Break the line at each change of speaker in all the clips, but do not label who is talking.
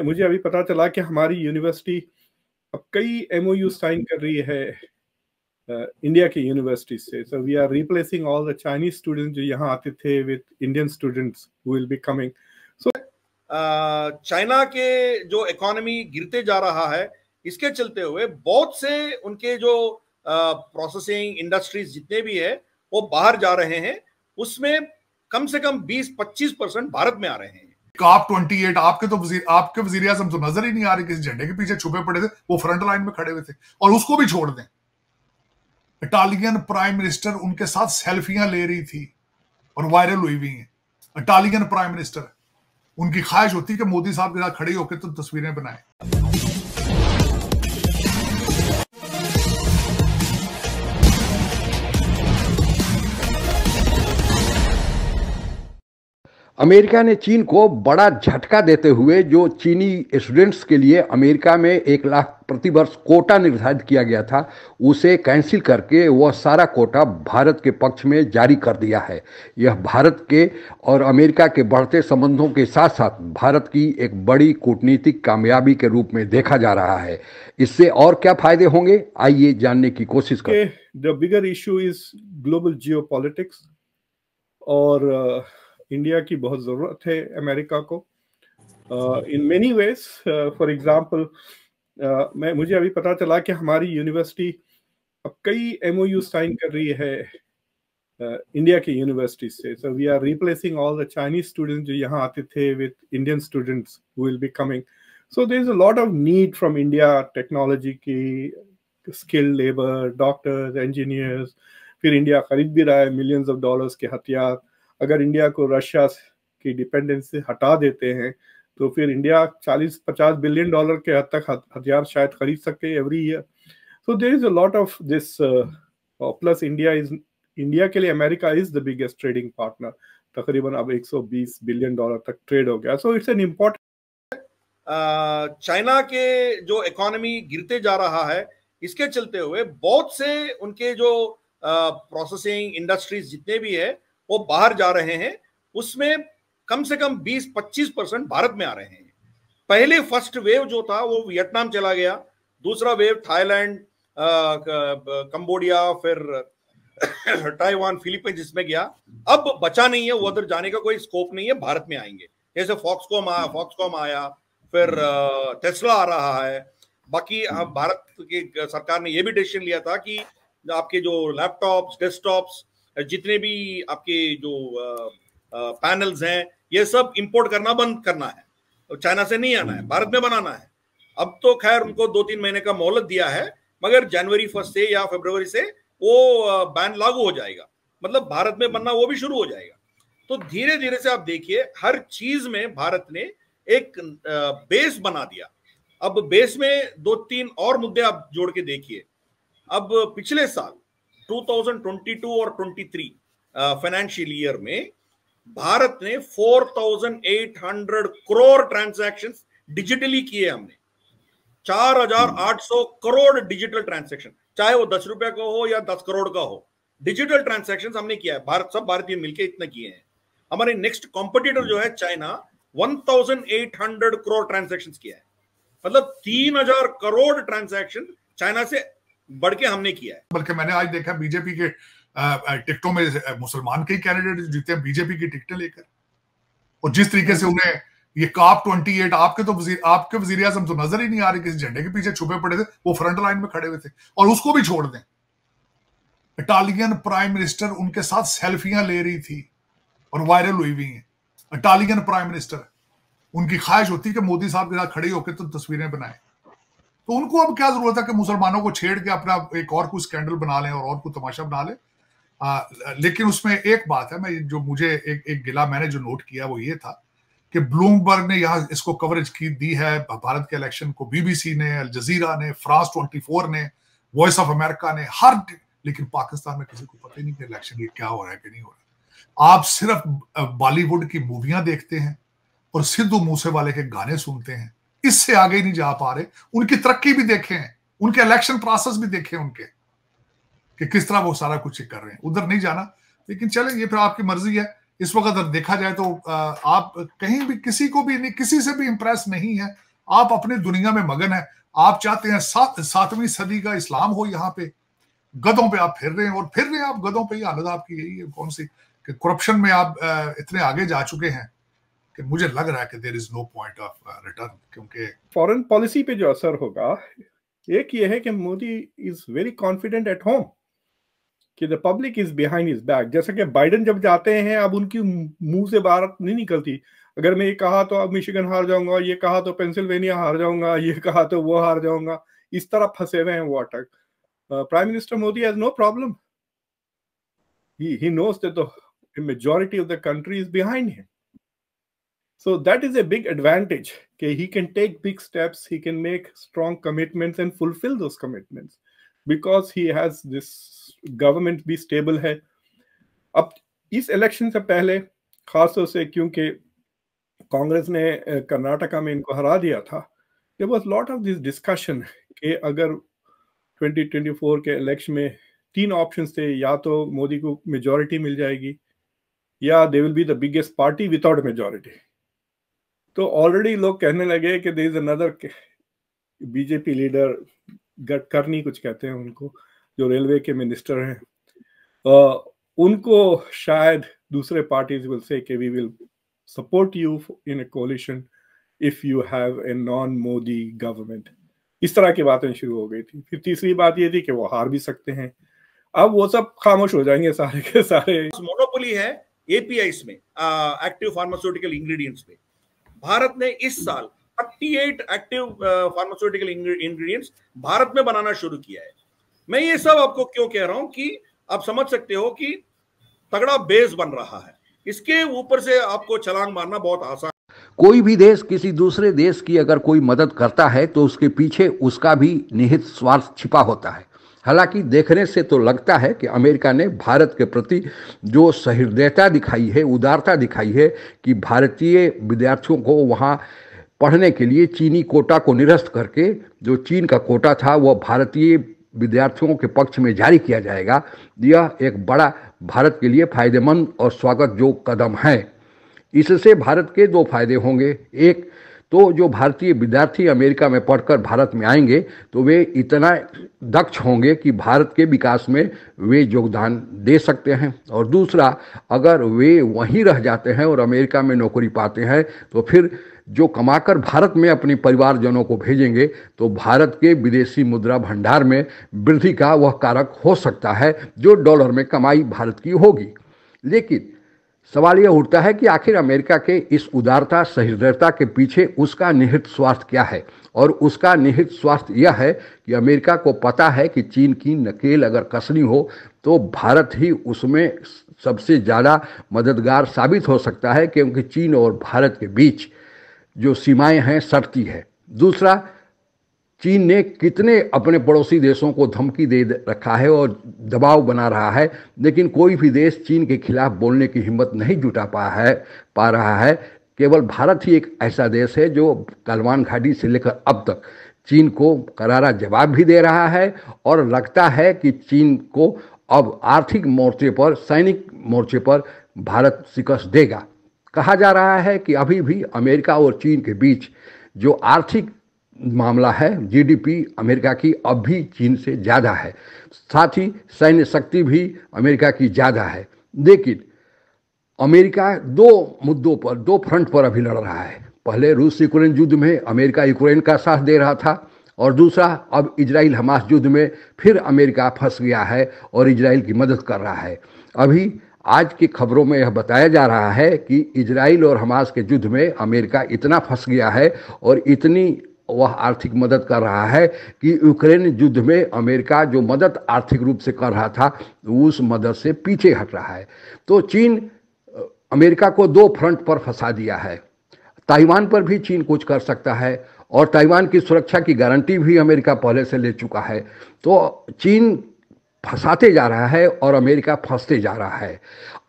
मुझे अभी पता चला कि हमारी यूनिवर्सिटी अब कई एम साइन कर रही है इंडिया की यूनिवर्सिटी से so we are replacing all the Chinese student जो यहाँ आते थे with Indian students will be coming so
China के जो इकोनॉमी गिरते जा रहा है इसके चलते हुए बहुत से उनके जो प्रोसेसिंग uh, इंडस्ट्रीज जितने भी है वो बाहर जा रहे हैं उसमें
कम से कम 20-25 परसेंट भारत में आ रहे हैं आप एट आपके तो वजीर, आपके वजीर आजम तो नजर ही नहीं आ रहे किसी झंडे के पीछे छुपे पड़े थे वो फ्रंट लाइन में खड़े हुए थे और उसको भी छोड़ दें इटालियन प्राइम मिनिस्टर उनके साथ सेल्फियां ले रही थी और वायरल हुई हुई हैं इटालियन प्राइम मिनिस्टर उनकी ख्वाहिश होती है कि मोदी साहब के साथ खड़े होकर तो तस्वीरें बनाए
अमेरिका ने चीन को बड़ा झटका देते हुए जो चीनी स्टूडेंट्स के लिए अमेरिका में एक लाख प्रतिवर्ष कोटा निर्धारित किया गया था उसे कैंसिल करके वह सारा कोटा भारत के पक्ष में जारी कर दिया है यह भारत के और अमेरिका के बढ़ते संबंधों के साथ साथ भारत की एक बड़ी कूटनीतिक कामयाबी के रूप में देखा जा रहा है इससे और क्या फायदे होंगे आइए जानने की कोशिश करें
the bigger issue is global geo और uh... इंडिया की बहुत ज़रूरत है अमेरिका को in many ways for example मैं मुझे अभी पता चला कि हमारी यूनिवर्सिटी अब कई एम साइन कर रही है इंडिया की यूनिवर्सिटी से so we are replacing all the Chinese student जो यहाँ आते थे with Indian students will be coming so there is a lot of need from India technology की स्किल लेबर डॉक्टर्स इंजीनियर्स फिर इंडिया खरीद भी रहा है मिलियंस ऑफ डॉलर्स के हथियार अगर इंडिया को रशिया की डिपेंडेंस से हटा देते हैं तो फिर इंडिया 40-50 बिलियन डॉलर के हद तक हथियार शायद खरीद सके every year so there is a lot of this plus India is India के लिए America is the biggest trading partner तकरीबन अब 120 बिलियन डॉलर तक ट्रेड हो गया so it's an important
China के जो इकोनॉमी गिरते जा रहा है इसके चलते हुए बहुत से उनके जो प्रोसेसिंग uh, इंडस्ट्रीज जितने भी है वो बाहर जा रहे हैं उसमें कम से कम 20-25 परसेंट भारत में आ रहे हैं पहले फर्स्ट वेव जो था वो वियतनाम चला गया दूसरा वेव थाईलैंड कंबोडिया फिर ताइवान फिलीपींस जिसमें गया अब बचा नहीं है उधर जाने का कोई स्कोप नहीं है भारत में आएंगे जैसे फॉक्सकॉम आया फॉक्सकॉम आया फिर टेस्ला आ रहा है बाकी भारत की सरकार ने यह भी डिसीजन लिया था कि आपके जो लैपटॉप्स डेस्कटॉप्स जितने भी आपके जो पैनल्स हैं ये सब इंपोर्ट करना बंद करना है चाइना से नहीं आना है भारत में बनाना है अब तो खैर उनको दो तीन महीने का मोहलत दिया है मगर जनवरी फर्स्ट से या फेब्रवरी से वो बैन लागू हो जाएगा मतलब भारत में बनना वो भी शुरू हो जाएगा तो धीरे धीरे से आप देखिए हर चीज में भारत ने एक बेस बना दिया अब बेस में दो तीन और मुद्दे आप जोड़ के देखिए अब पिछले साल 2022 और 23 फाइनेंशियल uh, ईयर में भारत ने 4,800 करोड़ ट्रांजैक्शंस डिजिटली किए हमने 4,800 करोड़ डिजिटल ट्रांजैक्शन चाहे वो दस रुपए का हो या दस करोड़ का हो डिजिटल ट्रांजैक्शंस हमने किया है भारत सब भारतीय मिलके इतना किए हैं हमारे नेक्स्ट कॉम्पिटिटर जो है चाइना 1800 करोड़ ट्रांजैक्शंस
किया है मतलब 3000 करोड़ ट्रांजैक्शन चाइना से बढ़ के हमने किया है बल्कि मैंने आज देखा बीजेपी के टिकटों में मुसलमान के कैंडिडेट जीते हैं बीजेपी की टिकटें लेकर और जिस तरीके से उन्हें ये काप ट्वेंटी एट आपके तो वजीर, आपके वजीर आजम तो नजर ही नहीं आ रही किसी झंडे के पीछे छुपे पड़े थे वो फ्रंट लाइन में खड़े हुए थे और उसको भी छोड़ दें इटालियन प्राइम मिनिस्टर उनके साथ सेल्फियां ले रही थी और वायरल हुई हुई हैं इटालियन प्राइम मिनिस्टर उनकी ख्वाहिश होती है कि मोदी साहब के साथ खड़े होकर तो तस्वीरें बनाए तो उनको अब क्या जरूरत है कि मुसलमानों को छेड़ के अपना एक और कोई स्कैंडल बना लें और और कोई तमाशा बना लें लेकिन उसमें एक बात है मैं जो मुझे एक एक गिला मैंने जो नोट किया वो ये था कि ब्लूमबर्ग ने यहाँ इसको कवरेज की दी है भारत के इलेक्शन को बीबीसी ने अल जजीरा ने फ्रांस ट्वेंटी ने वॉइस ऑफ अमेरिका ने हर लेकिन पाकिस्तान में किसी को पता ही नहीं कि इलेक्शन ये क्या हो रहा है कि नहीं हो रहा आप सिर्फ बॉलीवुड की मूवियां देखते हैं और सिद्धू मूसे वाले के गाने सुनते हैं इससे आगे नहीं जा पा रहे उनकी तरक्की भी देखे हैं उनके इलेक्शन प्रोसेस भी देखे उनके कि किस तरह वो सारा कुछ कर रहे हैं उधर नहीं जाना लेकिन चले ये फिर आपकी मर्जी है इस वक्त अगर देखा जाए तो आप कहीं भी किसी को भी नहीं किसी से भी इंप्रेस नहीं है आप अपनी दुनिया में मगन है आप चाहते हैं सात सातवीं सदी का इस्लाम हो यहाँ पे गदों पे आप फिर रहे हैं और फिर रहे हैं आप गदों पे ही हालत आपकी यही है कौन सी करप्शन में आप इतने आगे जा चुके हैं कि मुझे लग रहा है कि there is no point of return क्योंकि
फॉरेन पॉलिसी पे जो असर होगा एक ये है कि Modi is very confident at home कि the public is behind is back जैसे कि बाइडन जब जाते हैं अब उनकी मुंह से बात नहीं निकलती अगर मैं ये कहा तो अब मिशिगन हार जाऊंगा ये कहा तो पेंसिल्वेनिया हार जाऊंगा ये कहा तो वो हार जाऊंगा इस तरह फंसे हुए हैं वो अटक prime uh, minister Modi has no problem he he knows that the majority of the country is behind him So that is a big advantage. Okay, he can take big steps, he can make strong commitments and fulfill those commitments because he has this government be stable hai ab is election se pehle khas खासतौर se kyunki Congress ने कर्नाटका में इनको हरा दिया था there was lot of this discussion कि अगर 2024 के इलेक्शन में तीन ऑप्शन थे या तो मोदी को मेजोरिटी मिल जाएगी या they will be the biggest party without majority तो ऑलरेडी लोग कहने लगे कि they is another BJP leader Gadkari कुछ कहते हैं उनको जो रेलवे के मिनिस्टर हैं उनको शायद दूसरे पार्टीज विल से कि we will support you in a coalition if you have a non Modi government इस तरह की बातें शुरू हो गई थी फिर तीसरी बात ये थी कि वो हार भी सकते हैं अब वो सब खामोश हो जाएंगे सारे के सारे
मोनोपोली है एपीआई में एक्टिव फार्मास्यूटिकल इंग्रेडिएंट्स में भारत ने इस साल 38 एक्टिव फार्मास्यूटिकल इंग्रेडिएंट्स भारत में बनाना शुरू किया है मैं ये सब आपको क्यों कह रहा हूं कि आप समझ सकते हो कि तगड़ा बेस बन रहा है इसके ऊपर से आपको छलांग मारना बहुत आसान
कोई भी देश किसी दूसरे देश की अगर कोई मदद करता है तो उसके पीछे उसका भी निहित स्वार्थ छिपा होता है हालांकि देखने से तो लगता है कि अमेरिका ने भारत के प्रति जो सहृदयता दिखाई है उदारता दिखाई है कि भारतीय विद्यार्थियों को वहाँ पढ़ने के लिए चीनी कोटा को निरस्त करके जो चीन का कोटा था वह भारतीय विद्यार्थियों के पक्ष में जारी किया जाएगा यह एक बड़ा भारत के लिए फायदेमंद और स्वागत जो कदम है इससे भारत के दो फायदे होंगे एक तो जो भारतीय विद्यार्थी अमेरिका में पढ़कर भारत में आएंगे तो वे इतना दक्ष होंगे कि भारत के विकास में वे योगदान दे सकते हैं और दूसरा अगर वे वहीं रह जाते हैं और अमेरिका में नौकरी पाते हैं तो फिर जो कमाकर भारत में अपने परिवारजनों को भेजेंगे तो भारत के विदेशी मुद्रा भंडार में वृद्धि का वह कारक हो सकता है जो डॉलर में कमाई भारत की होगी लेकिन सवाल यह उठता है कि आखिर अमेरिका के इस उदारता सहृदयता के पीछे उसका निहित स्वार्थ क्या है और उसका निहित स्वार्थ यह है कि अमेरिका को पता है कि चीन की नकेल अगर कसनी हो तो भारत ही उसमें सबसे ज़्यादा मददगार साबित हो सकता है क्योंकि चीन और भारत के बीच जो सीमाएं हैं सड़ती है दूसरा चीन ने कितने अपने पड़ोसी देशों को धमकी दे रखा है और दबाव बना रहा है लेकिन कोई भी देश चीन के खिलाफ बोलने की हिम्मत नहीं जुटा पा है पा रहा है केवल भारत ही एक ऐसा देश है जो गलवान घाटी से लेकर अब तक चीन को करारा जवाब भी दे रहा है और लगता है कि चीन को अब आर्थिक मोर्चे पर सैनिक मोर्चे पर भारत शिकस्त देगा कहा जा रहा है कि अभी भी अमेरिका और चीन के बीच जो आर्थिक मामला है जीडीपी अमेरिका की अब भी चीन से ज़्यादा है साथ ही सैन्य शक्ति भी अमेरिका की ज़्यादा है लेकिन अमेरिका दो मुद्दों पर दो फ्रंट पर अभी लड़ रहा है पहले रूस यूक्रेन युद्ध में अमेरिका यूक्रेन का साथ दे रहा था और दूसरा अब इजराइल हमास युद्ध में फिर अमेरिका फंस गया है और इजराइल की मदद कर रहा है अभी आज की खबरों में यह बताया जा रहा है कि इजराइल और हमास के युद्ध में अमेरिका इतना फंस गया है और इतनी वह आर्थिक मदद कर रहा है कि यूक्रेन युद्ध में अमेरिका जो मदद आर्थिक रूप से कर रहा था उस मदद से पीछे हट रहा है तो चीन अमेरिका को दो फ्रंट पर फंसा दिया है ताइवान पर भी चीन कुछ कर सकता है और ताइवान की सुरक्षा की गारंटी भी अमेरिका पहले से ले चुका है तो चीन फंसाते जा रहा है और अमेरिका फंसते जा रहा है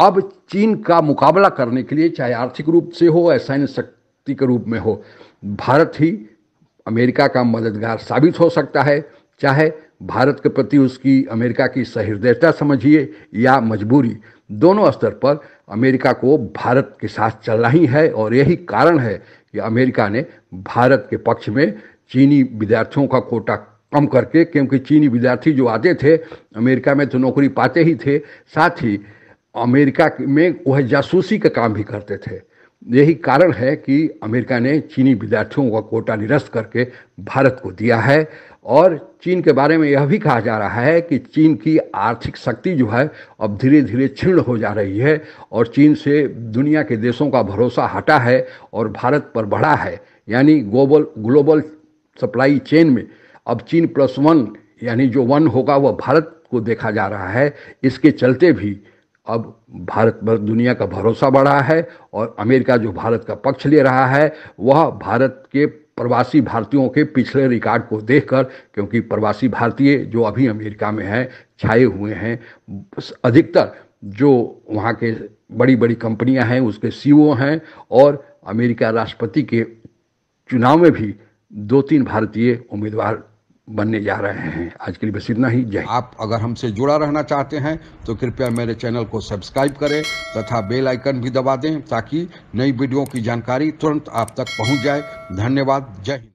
अब चीन का मुकाबला करने के लिए चाहे आर्थिक रूप से हो या सैन्य शक्ति के रूप में हो भारत ही अमेरिका का मददगार साबित हो सकता है चाहे भारत के प्रति उसकी अमेरिका की सहृदयता समझिए या मजबूरी दोनों स्तर पर अमेरिका को भारत के साथ चलना ही है और यही कारण है कि अमेरिका ने भारत के पक्ष में चीनी विद्यार्थियों का कोटा कम करके क्योंकि चीनी विद्यार्थी जो आते थे अमेरिका में तो नौकरी पाते ही थे साथ ही अमेरिका में वह जासूसी का काम भी करते थे यही कारण है कि अमेरिका ने चीनी विद्यार्थियों का कोटा निरस्त करके भारत को दिया है और चीन के बारे में यह भी कहा जा रहा है कि चीन की आर्थिक शक्ति जो है अब धीरे धीरे क्षीर्ण हो जा रही है और चीन से दुनिया के देशों का भरोसा हटा है और भारत पर बढ़ा है यानी ग्लोबल ग्लोबल सप्लाई चेन में अब चीन प्लस वन यानी जो वन होगा वह भारत को देखा जा रहा है इसके चलते भी अब भारत पर दुनिया का भरोसा बढ़ा है और अमेरिका जो भारत का पक्ष ले रहा है वह भारत के प्रवासी भारतीयों के पिछले रिकॉर्ड को देखकर क्योंकि प्रवासी भारतीय जो अभी अमेरिका में हैं छाए हुए हैं अधिकतर जो वहाँ के बड़ी बड़ी कंपनियाँ हैं उसके सी e हैं और अमेरिका राष्ट्रपति के चुनाव में भी दो तीन भारतीय उम्मीदवार बनने जा रहे हैं आज के लिए बस इतना ही जय आप अगर हमसे जुड़ा रहना चाहते हैं तो कृपया मेरे चैनल को सब्सक्राइब करें तथा बेल आइकन भी दबा दें ताकि नई वीडियो की जानकारी तुरंत आप तक पहुंच जाए धन्यवाद जय